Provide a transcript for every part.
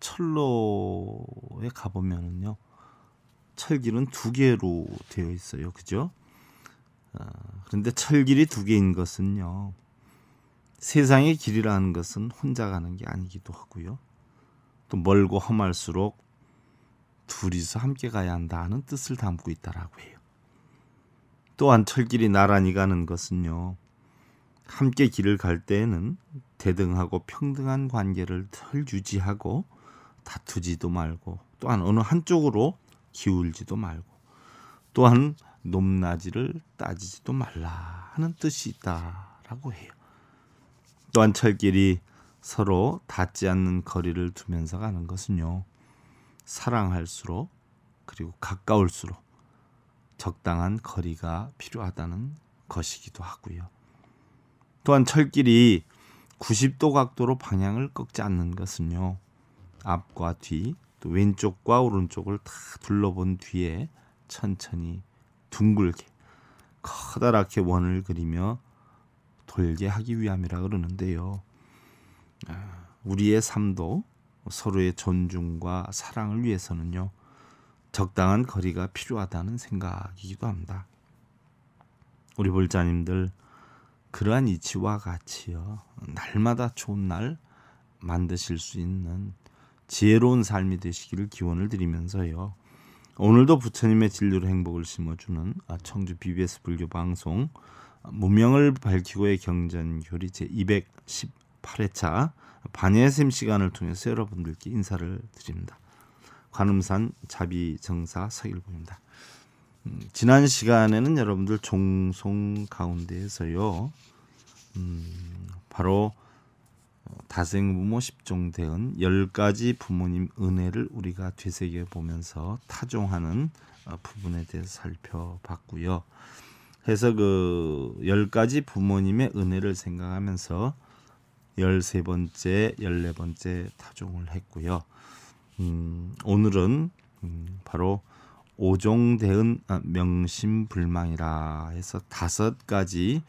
철로에 가보면은요 철길은 두 개로 되어 있어요 그죠 아, 그런데 철길이 두 개인 것은요 세상의 길이라는 것은 혼자 가는 게 아니기도 하고요 또 멀고 험할수록 둘이서 함께 가야 한다는 뜻을 담고 있다라고 해요 또한 철길이 나란히 가는 것은요 함께 길을 갈 때에는 대등하고 평등한 관계를 덜 유지하고 다투지도 말고 또한 어느 한쪽으로 기울지도 말고 또한 높낮이를 따지지도 말라 하는 뜻이 있다라고 해요. 또한 철길이 서로 닿지 않는 거리를 두면서 가는 것은요. 사랑할수록 그리고 가까울수록 적당한 거리가 필요하다는 것이기도 하고요. 또한 철길이 90도 각도로 방향을 꺾지 않는 것은요. 앞과 뒤, 또 왼쪽과 오른쪽을 다 둘러본 뒤에 천천히 둥글게 커다랗게 원을 그리며 돌게 하기 위함이라 그러는데요. 아, 우리의 삶도 서로의 존중과 사랑을 위해서는요. 적당한 거리가 필요하다는 생각이기도 합니다. 우리 볼자님들 그러한 이치와 같이요. 날마다 좋은 날 만드실 수 있는 지혜로운 삶이 되시기를 기원을 드리면서요. 오늘도 부처님의 진리로 행복을 심어주는 아, 청주 BBS 불교 방송 무명을 밝히고의 경전교리 제218회차 반예샘 시간을 통해서 여러분들께 인사를 드립니다. 관음산 자비정사 서일보입니다. 음, 지난 시간에는 여러분들 종송 가운데에서요. 음, 바로 다생부모 뭐 십종대은 열가지 부모님 은혜를 우리가 되새겨 보면서 타종하는 어, 부분에 대해서 살펴봤고요. 해서 그 열가지 부모님의 은혜를 생각하면서 열세 번째 열네 번째 타종을 했고요. 음, 오늘은 음, 바로 오종대은 아, 명심불망이라 해서 다섯 가지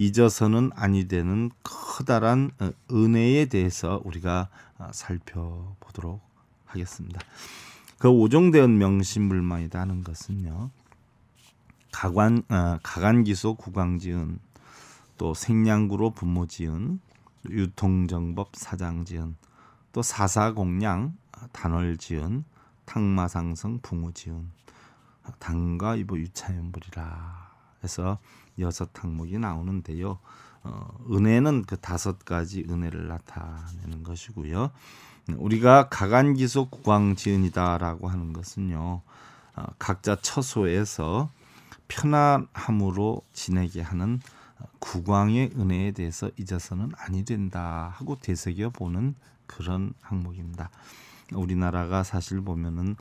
잊어서는 아니 되는 커다란 어, 은혜에 대해서 우리가 어, 살펴보도록 하겠습니다. 그 오종대은 명심불망이다 하는 것은요. 가관 어, 가간기소 구강지은 또 생양구로 분모지은 유통정법 사장지은 또 사사공량 단월지은 탕마상성 붕어지은 당과 이보 유차연불이라 해서 여섯 항목이 나오는데요. 어, 은혜는 그 다섯 가지 은혜를 나타내는 것이고요. 우리가 가간기소 구광지은이다라고 하는 것은요. 어, 각자 처소에서 편안함으로 지내게 하는 국왕의 은혜에 대해서 잊어서는 아니 된다 하고 되새겨 보는 그런 항목입니다. 우리나라가 사실 보면은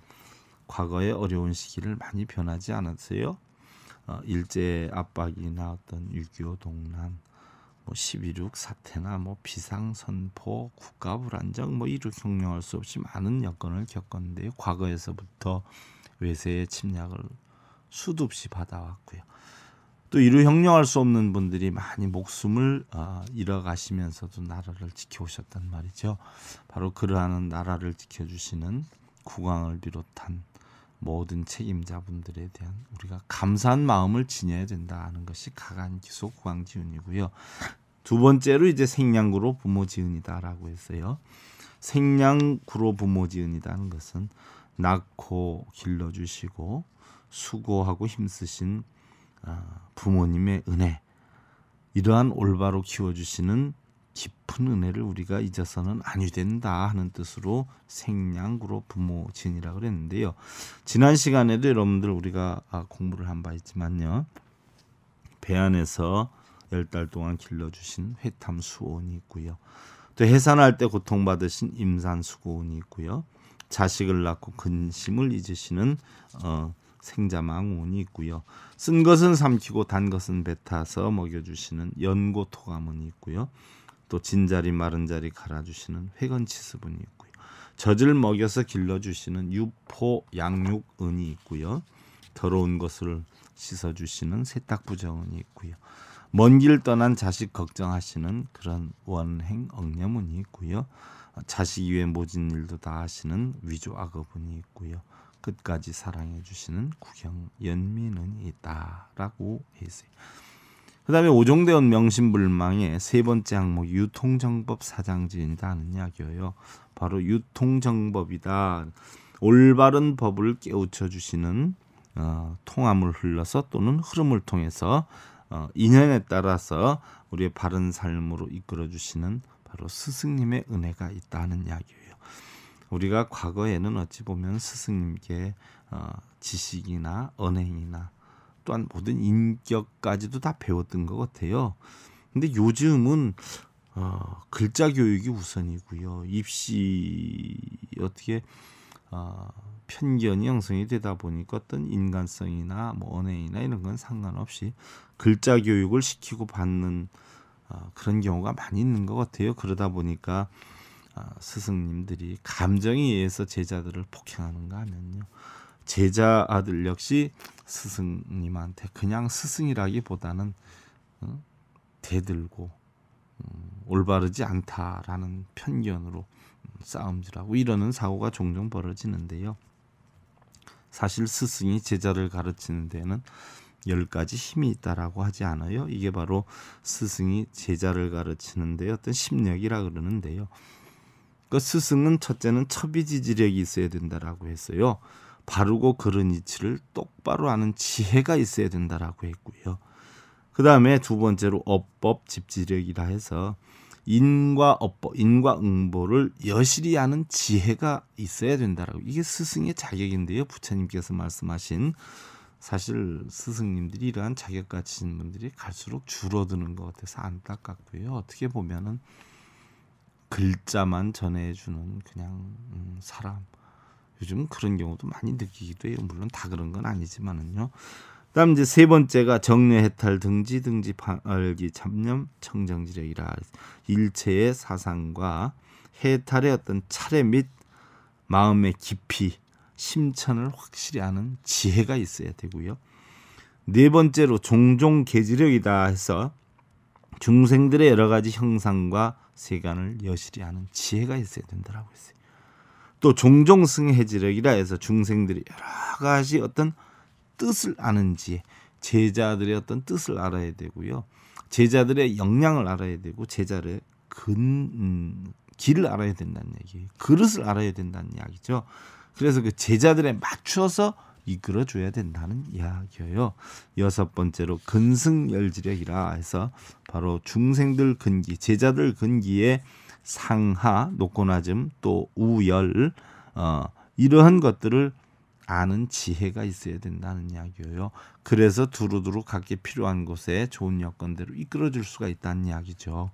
과거의 어려운 시기를 많이 변하지 않았어요. 어, 일제의 압박이나 어떤 6.25 동란 뭐 십이륙 사태나 뭐 비상선포 국가 불안정 뭐 이루 혁명할수 없이 많은 여건을 겪었는데요. 과거에서부터 외세의 침략을 수도 없이 받아왔고요. 또 이루 혁명할수 없는 분들이 많이 목숨을 어, 잃어가시면서도 나라를 지켜오셨단 말이죠. 바로 그러한 나라를 지켜주시는 국왕을 비롯한 모든 책임자분들에 대한 우리가 감사한 마음을 지녀야 된다는 것이 가간기소 구강지훈이고요. 두 번째로 이제 생양구로 부모 지은이다라고 했어요. 생양구로 부모 지은이다는 것은 낳고 길러주시고 수고하고 힘쓰신 아, 부모님의 은혜 이러한 올바로 키워주시는 깊은 은혜를 우리가 잊어서는 아니 된다 하는 뜻으로 생양구로 부모진이라 그랬는데요. 지난 시간에도 여러분들 우리가 아, 공부를 한 바 있지만요. 배 안에서 열 달 동안 길러주신 회탐수온이 있고요. 또 해산할 때 고통받으신 임산수고원이 있고요. 자식을 낳고 근심을 잊으시는 어, 생자망운이 있고요. 쓴 것은 삼키고 단 것은 뱉어서 먹여주시는 연고토가문이 있고요. 또 진자리 마른 자리 갈아주시는 회건치수분이 있고요. 젖을 먹여서 길러주시는 유포 양육은이 있고요. 더러운 것을 씻어주시는 세탁부정은이 있고요. 먼 길 떠난 자식 걱정하시는 그런 원행 억녀문이 있고요. 자식 이외 모진 일도 다 하시는 위조 악어분이 있고요. 끝까지 사랑해 주시는 구경 연민은 있다라고 했어요. 그다음에 오종대원 명심불망의 세 번째 항목 유통정법 사장지인이다 하는 이야기예요. 바로 유통정법이다. 올바른 법을 깨우쳐 주시는 어, 통함을 흘러서 또는 흐름을 통해서 어, 인연에 따라서 우리의 바른 삶으로 이끌어 주시는 바로 스승님의 은혜가 있다는 이야기예요. 우리가 과거에는 어찌 보면 스승님께 어, 지식이나 언행이나 또한 모든 인격까지도 다 배웠던 것 같아요. 근데 요즘은 어, 글자 교육이 우선이고요. 입시 어떻게 어, 편견이 형성이 되다 보니까 어떤 인간성이나 뭐 언행이나 이런 건 상관없이 글자 교육을 시키고 받는 어, 그런 경우가 많이 있는 것 같아요. 그러다 보니까 어, 스승님들이 감정에 의해서 제자들을 폭행하는가 하면요. 제자 아들 역시 스승님한테 그냥 스승이라기보다는 어? 대들고 음, 올바르지 않다라는 편견으로 음, 싸움질하고 이러는 사고가 종종 벌어지는데요. 사실 스승이 제자를 가르치는 데는 열 가지 힘이 있다라고 하지 않아요. 이게 바로 스승이 제자를 가르치는데 어떤 심력이라 그러는데요. 그 스승은 첫째는 첩이 지지력이 있어야 된다라고 했어요. 바르고 그른 이치를 똑바로 아는 지혜가 있어야 된다라고 했고요. 그 다음에 두 번째로 어법 집지력이라 해서 인과 업보, 인과 응보를 여실히 아는 지혜가 있어야 된다라고. 이게 스승의 자격인데요. 부처님께서 말씀하신 사실 스승님들이 이러한 자격 가지신 분들이 갈수록 줄어드는 것 같아서 안타깝고요. 어떻게 보면은 글자만 전해주는 그냥 음, 사람 요즘 그런 경우도 많이 느끼기도 해요. 물론 다 그런 건 아니지만은요. 그다음 이제 세 번째가 정뇌 해탈 등지 등지 발기 잡념 청정지력이라 일체의 사상과 해탈의 어떤 차례 및 마음의 깊이 심천을 확실히 아는 지혜가 있어야 되고요. 네 번째로 종종 계지력이다 해서 중생들의 여러 가지 형상과 세간을 여실히 아는 지혜가 있어야 된다라고 했어요. 또 종종 승해지력이라 해서 중생들이 여러 가지 어떤 뜻을 아는지 제자들의 어떤 뜻을 알아야 되고요. 제자들의 역량을 알아야 되고 제자를 근 음, 길을 알아야 된다는 얘기, 그릇을 알아야 된다는 이야기죠. 그래서 그 제자들에 맞추어서 이끌어 줘야 된다는 이야기예요. 여섯 번째로 근승 열지력이라 해서 바로 중생들 근기, 제자들 근기에 상하, 높고낮음, 또 우열 어, 이러한 것들을 아는 지혜가 있어야 된다는 이야기예요. 그래서 두루두루 각기 필요한 곳에 좋은 여건대로 이끌어줄 수가 있다는 이야기죠.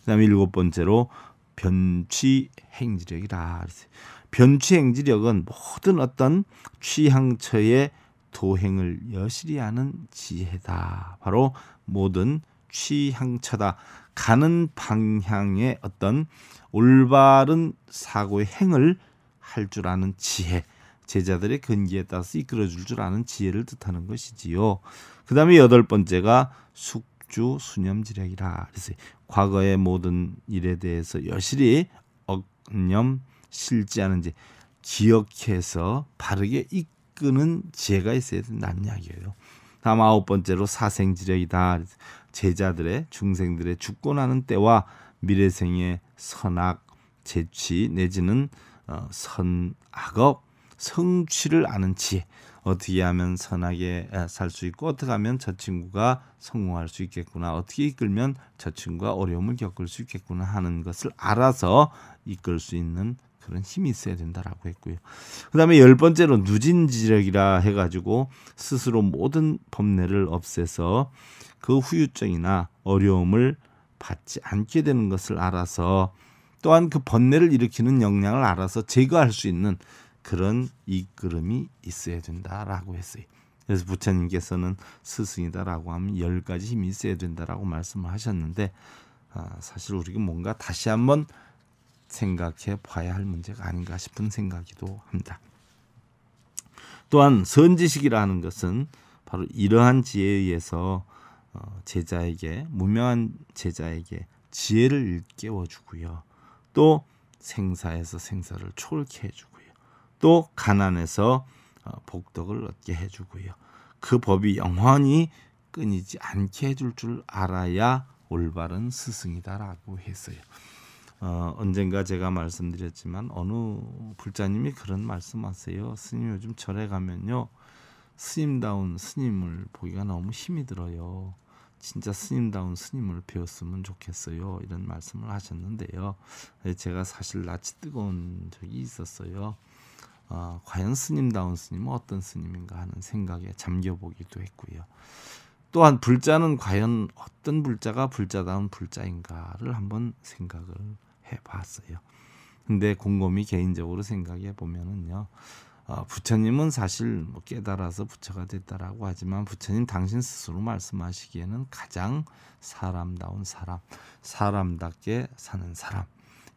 그다음에 일곱 번째로 변취 행지력이라. 변취 행지력은 모든 어떤 취향처의 도행을 여실히 아는 지혜다. 바로 모든 취향처다. 가는 방향의 어떤 올바른 사고의 행을 할 줄 아는 지혜, 제자들의 근기에 따라서 이끌어줄 줄 아는 지혜를 뜻하는 것이지요. 그 다음에 여덟 번째가 숙주 수념지략이라. 그래서 과거의 모든 일에 대해서 여실히 억념 실지않은지 기억해서 바르게 이끄는 지혜가 있어야 된다는 이야기예요. 다음 아홉 번째로 사생지력이다. 제자들의 중생들의 죽고 나는 때와 미래생의 선악 재치 내지는 어, 선악업 성취를 아는 지혜 어떻게 하면 선하게 살 수 있고 어떻게 하면 저 친구가 성공할 수 있겠구나 어떻게 이끌면 저 친구가 어려움을 겪을 수 있겠구나 하는 것을 알아서 이끌 수 있는 그런 힘이 있어야 된다라고 했고요. 그다음에 열 번째로 누진지력이라 해가지고 스스로 모든 범례를 없애서 그 후유증이나 어려움을 받지 않게 되는 것을 알아서 또한 그 번뇌를 일으키는 역량을 알아서 제거할 수 있는 그런 이끌음이 있어야 된다라고 했어요. 그래서 부처님께서는 스승이다라고 하면 열 가지 힘이 있어야 된다라고 말씀을 하셨는데 아, 사실 우리가 뭔가 다시 한번 생각해 봐야 할 문제가 아닌가 싶은 생각이도 합니다. 또한 선지식이라는 것은 바로 이러한 지혜에 의해서 어, 제자에게 무명한 제자에게 지혜를 일깨워 주고요. 또 생사에서 생사를 초월케 해 주고요. 또 가난에서 어, 복덕을 얻게 해 주고요. 그 법이 영원히 끊이지 않게 해줄 줄 알아야 올바른 스승이다라고 했어요. 어, 언젠가 제가 말씀드렸지만 어느 불자님이 그런 말씀하세요. 스님 요즘 절에 가면요 스님다운 스님을 보기가 너무 힘이 들어요. 진짜 스님다운 스님을 배웠으면 좋겠어요. 이런 말씀을 하셨는데요. 네, 제가 사실 낯이 뜨거운 적이 있었어요. 어, 과연 스님다운 스님은 어떤 스님인가 하는 생각에 잠겨보기도 했고요. 또한 불자는 과연 어떤 불자가 불자다운 불자인가를 한번 생각을 해봤어요. 근데 곰곰이 개인적으로 생각해 보면은요, 어, 부처님은 사실 뭐 깨달아서 부처가 됐다라고 하지만 부처님 당신 스스로 말씀하시기에는 가장 사람다운 사람, 사람답게 사는 사람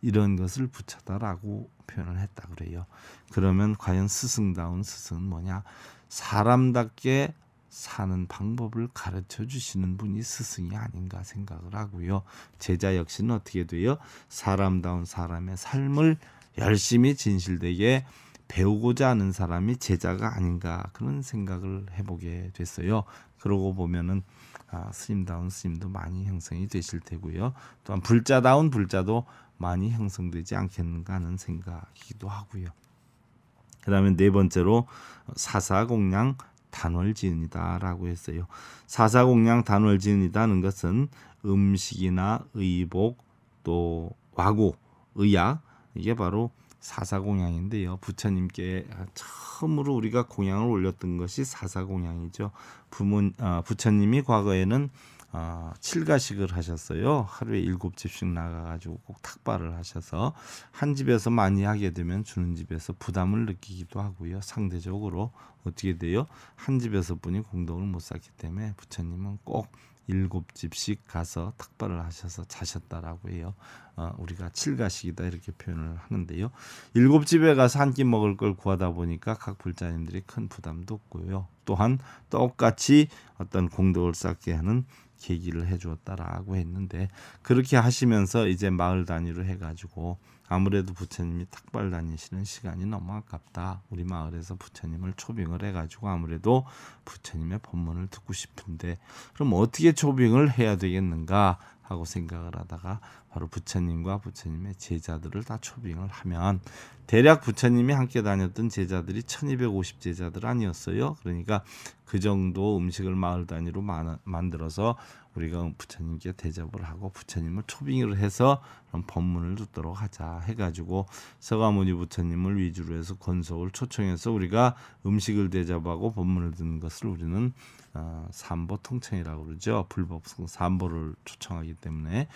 이런 것을 부처다라고 표현을 했다 그래요. 그러면 과연 스승다운 스승은 뭐냐? 사람답게 사는 방법을 가르쳐 주시는 분이 스승이 아닌가 생각을 하고요. 제자 역시는 어떻게 돼요? 사람다운 사람의 삶을 열심히 진실되게 배우고자 하는 사람이 제자가 아닌가 그런 생각을 해보게 됐어요. 그러고 보면은 아, 스님다운 스님도 많이 형성이 되실 테고요. 또한 불자다운 불자도 많이 형성되지 않겠는가 하는 생각이기도 하고요. 그 다음에 네 번째로 사사공량 단월지은이다라고 했어요. 사사공량 단월지은이다는 것은 음식이나 의복 또 와구 의약 이게 바로 사사공양인데요. 부처님께 처음으로 우리가 공양을 올렸던 것이 사사공양이죠. 부모 아, 부처님이 과거에는 아, 칠가식을 하셨어요. 하루에 일곱 집씩 나가가지고 꼭 탁발을 하셔서 한 집에서 많이 하게 되면 주는 집에서 부담을 느끼기도 하고요. 상대적으로 어떻게 돼요? 한 집에서뿐이 공덕을 못 쌓기 때문에 부처님은 꼭 일곱 집씩 가서 탁발을 하셔서 자셨다라고 해요. 어, 우리가 칠가식이다 이렇게 표현을 하는데요. 일곱 집에 가서 한 끼 먹을 걸 구하다 보니까 각 불자님들이 큰 부담도 없고요. 또한 똑같이 어떤 공덕을 쌓게 하는 계기를 해주었다라고 했는데 그렇게 하시면서 이제 마을 단위로 해가지고 아무래도 부처님이 탁발 다니시는 시간이 너무 아깝다. 우리 마을에서 부처님을 초빙을 해가지고 아무래도 부처님의 법문을 듣고 싶은데 그럼 어떻게 초빙을 해야 되겠는가? 하고 생각을 하다가 바로 부처님과 부처님의 제자들을 다 초빙을 하면 대략 부처님이 함께 다녔던 제자들이 1250 제자들 아니었어요. 그러니까 그 정도 음식을 마을 단위로 만들어서 우리가 부처님께 대접을 하고 부처님을 초빙을 해서 그런 법문을 듣도록 하자 해가지고 서가모니 부처님을 위주로 해서 건석을 초청해서 우리가 음식을 대접하고 법문을 듣는 것을 우리는 어, 삼보 통칭이라고 그러죠. 불법성 삼보를 초청하기 때문에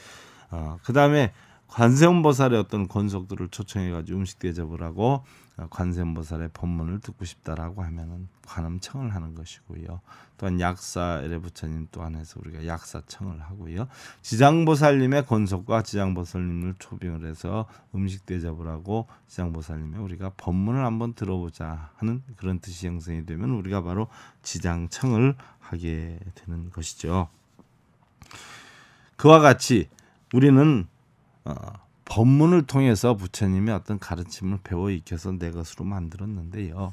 어, 그 다음에 관세음보살의 어떤 권속들을 초청해가지고 음식 대접을 하고 어, 관세음보살의 법문을 듣고 싶다라고 하면은 관음청을 하는 것이고요. 또한 약사 에레부처님 또한해서 우리가 약사청을 하고요. 지장보살님의 권속과 지장보살님을 초빙을 해서 음식 대접을 하고 지장보살님의 우리가 법문을 한번 들어보자 하는 그런 뜻이 형성이 되면 우리가 바로 지장청을 하게 되는 것이죠. 그와 같이 우리는 어, 법문을 통해서 부처님의 어떤 가르침을 배워 익혀서 내 것으로 만들었는데요.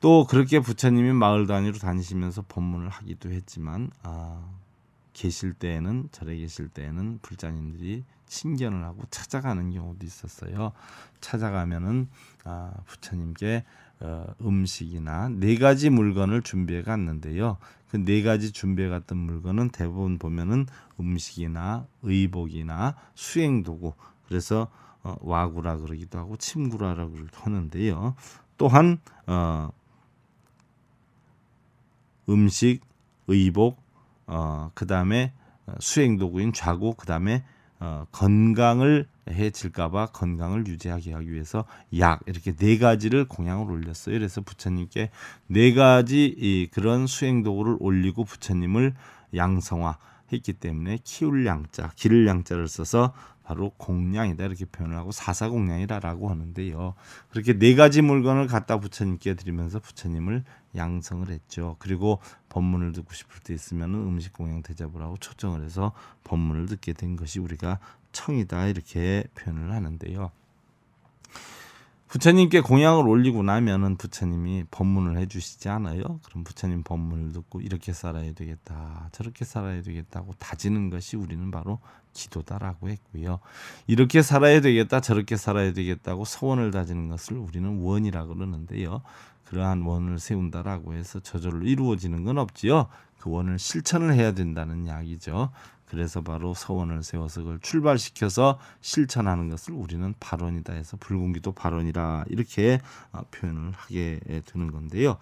또 그렇게 부처님이 마을 단위로 다니시면서 법문을 하기도 했지만 아, 계실 때에는 절에 계실 때에는 불자님들이 신견을 하고 찾아가는 경우도 있었어요. 찾아가면은 아, 부처님께 어, 음식이나 네 가지 물건을 준비해 갔는데요. 그 네 가지 준비해 갔던 물건은 대부분 보면은 음식이나 의복이나 수행 도구 그래서 어, 와구라 그러기도 하고 침구라라고 하는데요. 또한 어, 음식, 의복, 어, 그 다음에 수행 도구인 좌구, 그 다음에 어, 건강을 해칠까봐 건강을 유지하게 하기 위해서 약 이렇게 네 가지를 공양을 올렸어요. 그래서 부처님께 네 가지 이, 그런 수행 도구를 올리고 부처님을 양성화 했기 때문에 키울 양자, 기를 양자를 써서 바로 공양이다 이렇게 표현을 하고 사사공양이다라고 하는데요. 그렇게 네 가지 물건을 갖다 부처님께 드리면서 부처님을 양성을 했죠. 그리고 법문을 듣고 싶을 때 있으면 음식 공양 대접을 하고 초청을 해서 법문을 듣게 된 것이 우리가 청이다 이렇게 표현을 하는데요. 부처님께 공양을 올리고 나면은 부처님이 법문을 해주시지 않아요. 그럼 부처님 법문을 듣고 이렇게 살아야 되겠다, 저렇게 살아야 되겠다고 다지는 것이 우리는 바로 기도다라고 했고요. 이렇게 살아야 되겠다, 저렇게 살아야 되겠다고 소원을 다지는 것을 우리는 원이라 고 그러는데요. 그러한 원을 세운다라고 해서 저절로 이루어지는 건 없지요. 그 원을 실천을 해야 된다는 이야기죠. 그래서 바로 서원을 세워서 그걸 출발시켜서 실천하는 것을 우리는 발언이다 해서 불분기도 발언이라 이렇게 어, 표현을 하게 되는 건데요.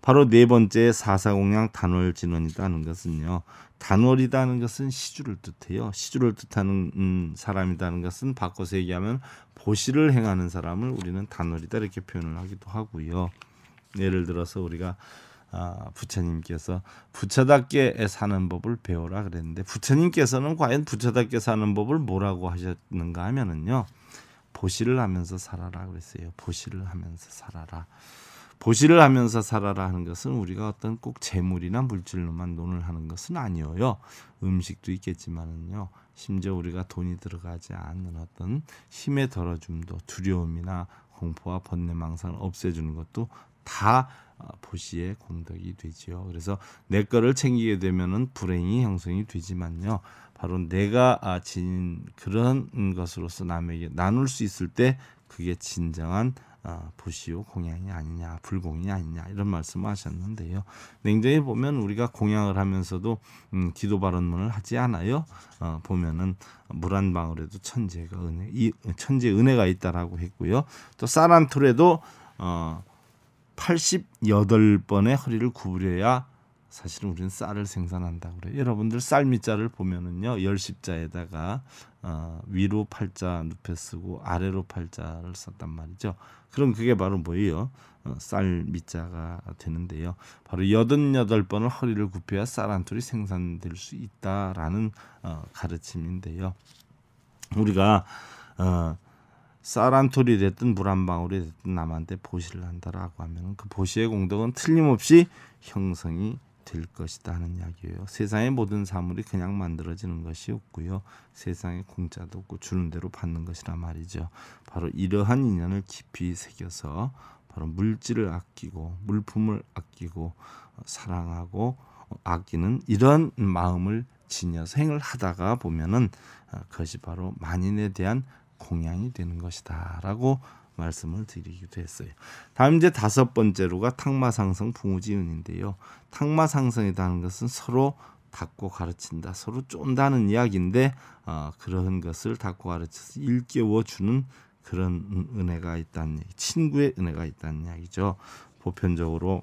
바로 네 번째 사사공양 단월 진원이라는 것은요. 단월이라는 것은 시주를 뜻해요. 시주를 뜻하는 음, 사람이라는 것은 바꿔서 얘기하면 보시를 행하는 사람을 우리는 단월이다 이렇게 표현을 하기도 하고요. 예를 들어서 우리가 아, 부처님께서 부처답게 사는 법을 배워라 그랬는데 부처님께서는 과연 부처답게 사는 법을 뭐라고 하셨는가 하면은요 보시를 하면서 살아라 그랬어요 보시를 하면서 살아라 보시를 하면서 살아라 하는 것은 우리가 어떤 꼭 재물이나 물질로만 논을 하는 것은 아니어요 음식도 있겠지만은요 심지어 우리가 돈이 들어가지 않는 어떤 힘의 덜어줌도 두려움이나 공포와 번뇌망상을 없애주는 것도 다 어, 보시에 공덕이 되지요. 그래서 내 거를 챙기게 되면은 불행이 형성이 되지만요. 바로 내가 아, 지닌 그런 것으로서 남에게 나눌 수 있을 때 그게 진정한 아, 보시오 공양이 아니냐 불공이 아니냐 이런 말씀을 하셨는데요. 냉정히 보면 우리가 공양을 하면서도 음, 기도 발언문을 하지 않아요. 어, 보면은 물 한 방울에도 천재가 은혜, 이, 천재 은혜가 있다라고 했고요. 또사람툴에도 어, 88번의 허리를 구부려야 사실은 우리는 쌀을 생산한다 그래요. 여러분들 쌀 밑자를 보면은요. 열십자에다가 어, 위로 팔자 눕혀 쓰고 아래로 팔자를 썼단 말이죠. 그럼 그게 바로 뭐예요? 어, 쌀 밑자가 되는데요. 바로 여든여덟 번을 허리를 굽혀야 쌀 한 톨이 생산될 수 있다라는 어, 가르침인데요. 우리가 어, 쌀한 톨이 됐든 물 한 방울이 됐든 남한테 보시를 한다라고 하면 그 보시의 공덕은 틀림없이 형성이 될 것이다 하는 이야기예요. 세상의 모든 사물이 그냥 만들어지는 것이 없고요. 세상에 공짜도 없고 주는 대로 받는 것이란 말이죠. 바로 이러한 인연을 깊이 새겨서 바로 물질을 아끼고 물품을 아끼고 사랑하고 아끼는 이런 마음을 지녀생을 하다가 보면은 어, 그것이 바로 만인에 대한 공양이 되는 것이다라고 말씀을 드리기도 했어요. 다음 이제 다섯 번째로가 탕마상성 붕우지은인데요. 탕마상성이라는 것은 서로 닦고 가르친다, 서로 쫀다는 이야기인데 어, 그러 것을 닦고 가르쳐서 일깨워 주는 그런 은혜가 있다는 얘기, 친구의 은혜가 있다는 이야기죠. 보편적으로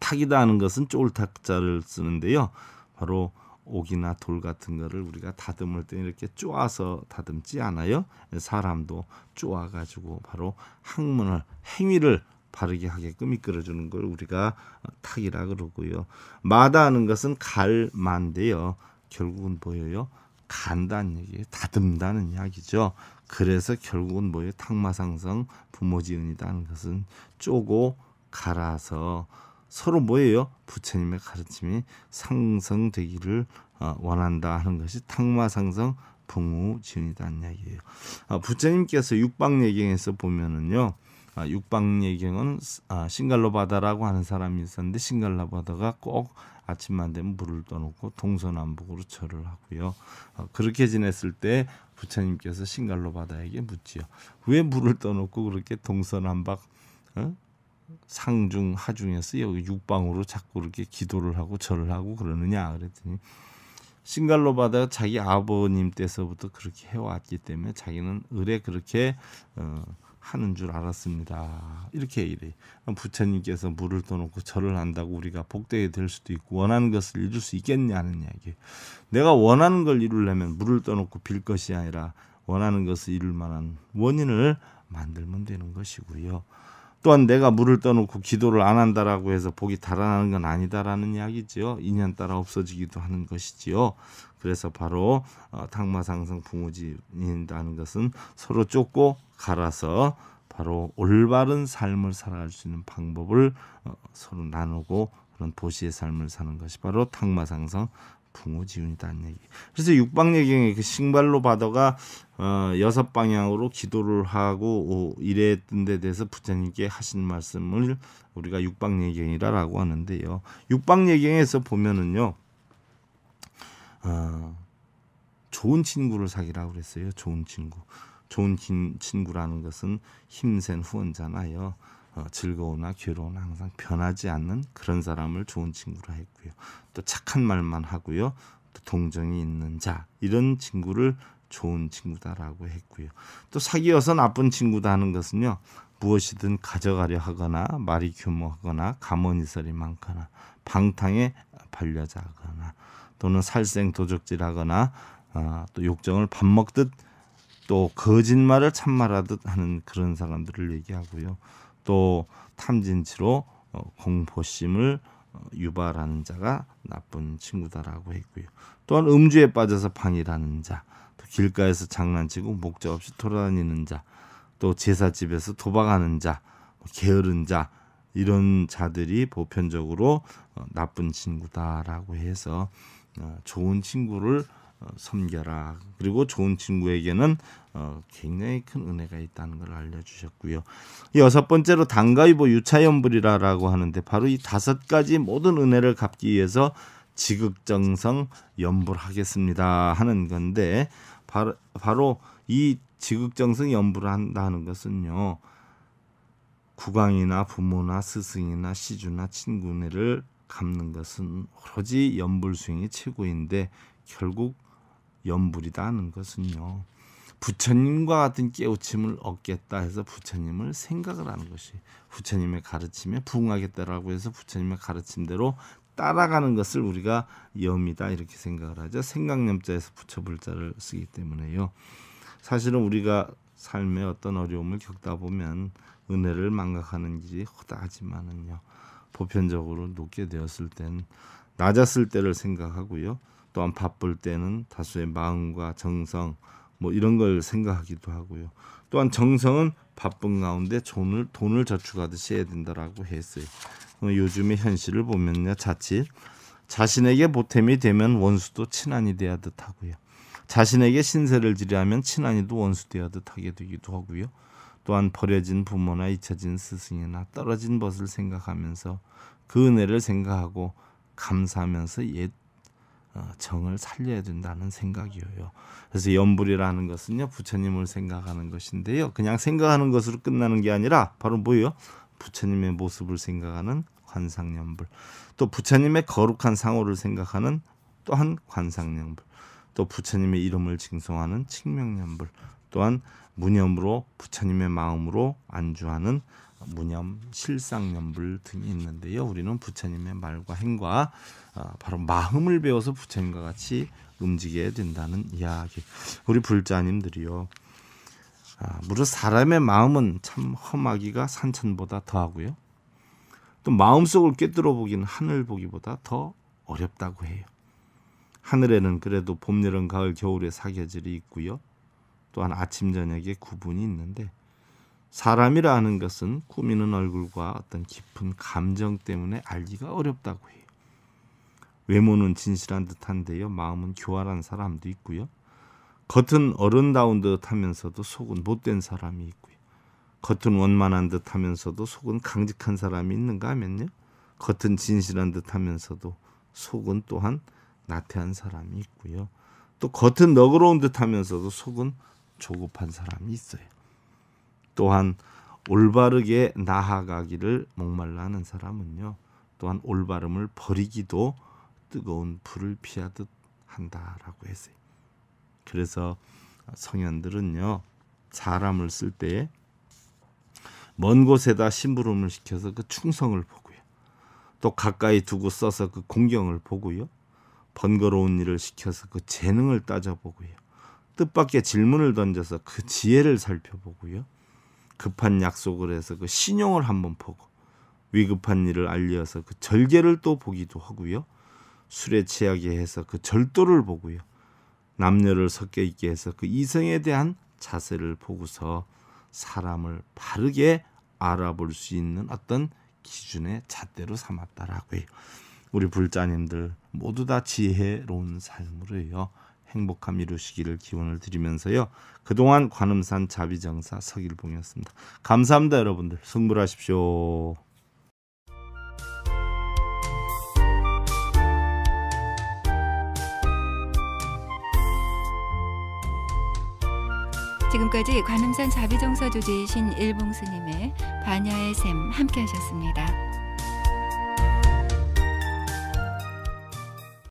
탁이다 하는 것은 쫄탁자를 쓰는데요. 바로 옥이나 돌 같은 거를 우리가 다듬을 때 이렇게 쪼아서 다듬지 않아요. 사람도 쪼아 가지고 바로 학문을 행위를 바르게 하게끔 이끌어주는 걸 우리가 탁이라 그러고요. 마다하는 것은 갈만데요. 결국은 보여요간단는얘기 다듬다는 이야기죠. 그래서 결국은 뭐예요? 탁마상성 부모지은이다는 것은 쪼고 갈아서 서로 뭐예요? 부처님의 가르침이 상성되기를 어, 원한다 하는 것이 탕마상성 붕우진이다는 이야기예요. 아, 부처님께서 육방예경에서 보면은요. 아, 육방예경은 아, 싱갈로바다라고 하는 사람이 있었는데 싱갈로바다가 꼭 아침만 되면 물을 떠놓고 동서남북으로 절을 하고요. 아, 그렇게 지냈을 때 부처님께서 싱갈로바다에게 묻지요. 왜 물을 떠놓고 그렇게 동서남북 어? 상중 하중에서 여기 그 육방으로 자꾸 이렇게 기도를 하고 절을 하고 그러느냐 그랬더니 싱갈로바다 자기 아버님 때서부터 그렇게 해왔기 때문에 자기는 을에 그렇게 어, 하는 줄 알았습니다. 이렇게 이래 부처님께서 물을 떠놓고 절을 한다고 우리가 복되게 될 수도 있고 원하는 것을 이룰 수 있겠냐는 이야기. 내가 원하는 걸 이루려면 물을 떠놓고 빌 것이 아니라 원하는 것을 이룰 만한 원인을 만들면 되는 것이고요. 또한 내가 물을 떠놓고 기도를 안 한다라고 해서 복이 달아나는 건 아니다라는 이야기지요. 인연 따라 없어지기도 하는 것이지요. 그래서 바로 어, 탕마상승 부모진이라는 것은 서로 쫓고 갈아서 바로 올바른 삶을 살아갈 수 있는 방법을 어, 서로 나누고 그런 보시의 삶을 사는 것이 바로 탕마상성 부모지운이다는 얘기. 그래서 육방예경의그 신발로 바다가 어, 여섯 방향으로 기도를 하고 오, 이랬던 데 대해서 부처님께 하신 말씀을 우리가 육방예경이라고 하는데요. 육방예경에서 보면은요. 어, 좋은 친구를 사귀라고 그랬어요. 좋은 친구. 좋은 친구라는 것은 힘센 후원자나요. 어, 즐거우나 괴로우나 항상 변하지 않는 그런 사람을 좋은 친구라 했고요. 또 착한 말만 하고요. 또 동정이 있는 자 이런 친구를 좋은 친구다라고 했고요. 또 사귀어서 나쁜 친구다 하는 것은요. 무엇이든 가져가려 하거나 말이 규모하거나가머니설이 많거나 방탕에 반려자거나 또는 살생 도적질하거나 아, 또 욕정을 밥 먹듯 또 거짓말을 참말하듯 하는 그런 사람들을 얘기하고요. 또 탐진치로 어, 공포심을 어, 유발하는 자가 나쁜 친구다라고 했고요. 또한 음주에 빠져서 방일하는 자, 또 길가에서 장난치고 목적 없이 돌아다니는 자, 또 제사집에서 도박하는 자, 뭐 게으른 자 이런 자들이 보편적으로 어, 나쁜 친구다라고 해서 좋은 친구를 어, 섬겨라. 그리고 좋은 친구에게는 어, 굉장히 큰 은혜가 있다는 걸 알려주셨고요. 여섯 번째로 당가위보 유차연불이라라고 하는데 바로 이 다섯 가지 모든 은혜를 갚기 위해서 지극정성 연불하겠습니다 하는 건데 바로, 바로 이 지극정성 연불을 한다는 것은요. 국왕이나 부모나 스승이나 시주나 친구네를 갚는 것은 오로지 연불수행이 최고인데 결국 염불이다 하는 것은요. 부처님과 같은 깨우침을 얻겠다 해서 부처님을 생각을 하는 것이 부처님의 가르침에 부응하겠다라고 해서 부처님의 가르침대로 따라가는 것을 우리가 염이다 이렇게 생각을 하죠. 생각념자에서 부처불자를 쓰기 때문에요. 사실은 우리가 삶에 어떤 어려움을 겪다 보면 은혜를 망각하는 일이 허다하지만은요. 보편적으로 높게 되었을 땐 낮았을 때를 생각하고요. 또한 바쁠 때는 다수의 마음과 정성 뭐 이런 걸 생각하기도 하고요. 또한 정성은 바쁜 가운데 돈을 돈을 저축하듯이 해야 된다라고 했어요. 어, 요즘의 현실을 보면요, 자칫 자신에게 보탬이 되면 원수도 친한이 되야듯 하고요. 자신에게 신세를 지려하면 친한이도 원수 되야듯 하게 되기도 하고요. 또한 버려진 부모나 잊혀진 스승이나 떨어진 벗을 생각하면서 그 은혜를 생각하고 감사하면서 옛 어, 정을 살려야 된다는 생각이에요. 그래서 염불이라는 것은요 부처님을 생각하는 것인데요. 그냥 생각하는 것으로 끝나는 게 아니라 바로 뭐예요? 부처님의 모습을 생각하는 관상염불. 또 부처님의 거룩한 상호를 생각하는 또한 관상염불. 또 부처님의 이름을 징송하는 칭명염불. 또한 무념으로 부처님의 마음으로 안주하는 무념, 실상연불 등이 있는데요. 우리는 부처님의 말과 행과 어, 바로 마음을 배워서 부처님과 같이 움직여야 된다는 이야기. 우리 불자님들이요. 아, 무릇 사람의 마음은 참 험하기가 산천보다 더하고요. 또 마음속을 꿰뚫어 보기는 하늘 보기보다 더 어렵다고 해요. 하늘에는 그래도 봄, 여름, 가을, 겨울의 사계절이 있고요. 또한 아침 저녁에 구분이 있는데 사람이라는 것은 꾸미는 얼굴과 어떤 깊은 감정 때문에 알기가 어렵다고 해요. 외모는 진실한 듯한데요. 마음은 교활한 사람도 있고요. 겉은 어른다운 듯하면서도 속은 못된 사람이 있고요. 겉은 원만한 듯하면서도 속은 강직한 사람이 있는가 하면요. 겉은 진실한 듯하면서도 속은 또한 나태한 사람이 있고요. 또 겉은 너그러운 듯하면서도 속은 조급한 사람이 있어요. 또한 올바르게 나아가기를 목말라 하는 사람은요. 또한 올바름을 버리기도 뜨거운 불을 피하듯 한다라고 했어요. 그래서 성현들은요. 사람을 쓸 때에 먼 곳에다 심부름을 시켜서 그 충성을 보고요. 또 가까이 두고 써서 그 공경을 보고요. 번거로운 일을 시켜서 그 재능을 따져보고요. 뜻밖의 질문을 던져서 그 지혜를 살펴보고요. 급한 약속을 해서 그 신용을 한번 보고 위급한 일을 알려서 그 절개를 또 보기도 하고요. 술에 취하게 해서 그 절도를 보고요. 남녀를 섞여 있게 해서 그 이성에 대한 자세를 보고서 사람을 바르게 알아볼 수 있는 어떤 기준의 잣대로 삼았다라고 해요. 우리 불자님들 모두 다 지혜로운 삶으로요. 행복함 이루시기를 기원을 드리면서요. 그동안 관음산 자비정사 서길봉이었습니다. 감사합니다, 여러분들. 승부하십시오. 지금까지 관음산 자비정사 조지이신 일봉스님의 반야의 샘 함께 하셨습니다.